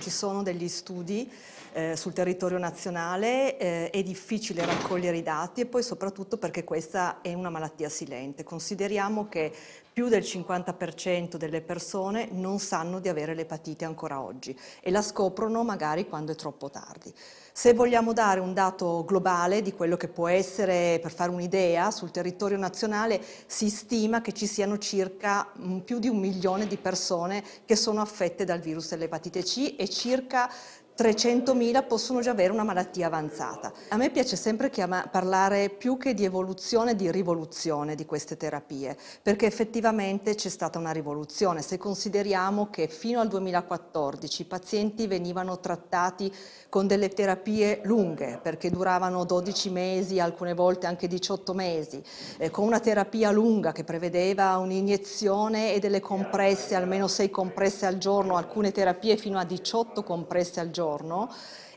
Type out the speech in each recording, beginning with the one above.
ci sono degli studi eh, sul territorio nazionale, eh, è difficile raccogliere i dati e poi soprattutto perché questa è una malattia silente. Consideriamo che più del 50% delle persone non sanno di avere l'epatite ancora oggi e la scoprono magari quando è troppo tardi. Se vogliamo dare un dato globale di quello che può essere, per fare un'idea, sul territorio nazionale si stima che ci siano circa mm, più di un milione di persone che sono affette dal virus dell'epatite C e circa 300.000 possono già avere una malattia avanzata. A me piace sempre chiama, parlare più che di evoluzione, di rivoluzione di queste terapie, perché effettivamente c'è stata una rivoluzione. Se consideriamo che fino al 2014 i pazienti venivano trattati con delle terapie lunghe, perché duravano 12 mesi, alcune volte anche 18 mesi, eh, con una terapia lunga che prevedeva un'iniezione e delle compresse, almeno 6 compresse al giorno, alcune terapie fino a 18 compresse al giorno giorno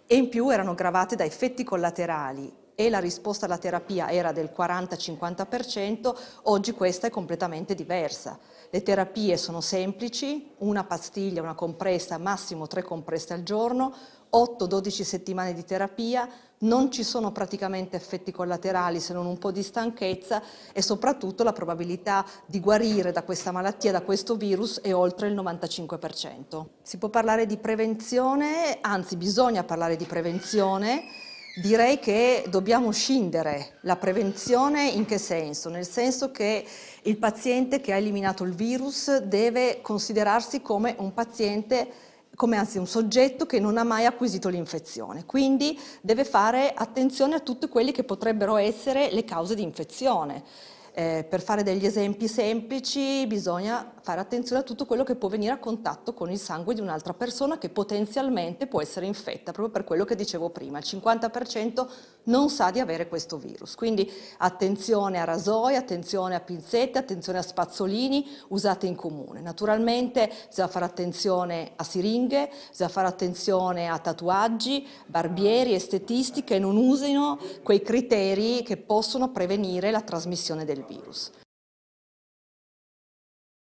e in più erano gravate da effetti collaterali e la risposta alla terapia era del 40-50%, oggi questa è completamente diversa. Le terapie sono semplici, una pastiglia, una compressa, massimo tre compresse al giorno, 8-12 settimane di terapia, non ci sono praticamente effetti collaterali se non un po' di stanchezza e soprattutto la probabilità di guarire da questa malattia, da questo virus è oltre il 95%. Si può parlare di prevenzione, anzi bisogna parlare di prevenzione Direi che dobbiamo scindere la prevenzione in che senso? Nel senso che il paziente che ha eliminato il virus deve considerarsi come un paziente come anzi un soggetto che non ha mai acquisito l'infezione. Quindi deve fare attenzione a tutte quelle che potrebbero essere le cause di infezione. Eh, per fare degli esempi semplici bisogna fare attenzione a tutto quello che può venire a contatto con il sangue di un'altra persona che potenzialmente può essere infetta, proprio per quello che dicevo prima, il 50% non sa di avere questo virus. Quindi attenzione a rasoi, attenzione a pinzette, attenzione a spazzolini usate in comune. Naturalmente bisogna fare attenzione a siringhe, bisogna fare attenzione a tatuaggi, barbieri, estetisti che non usino quei criteri che possono prevenire la trasmissione del virus.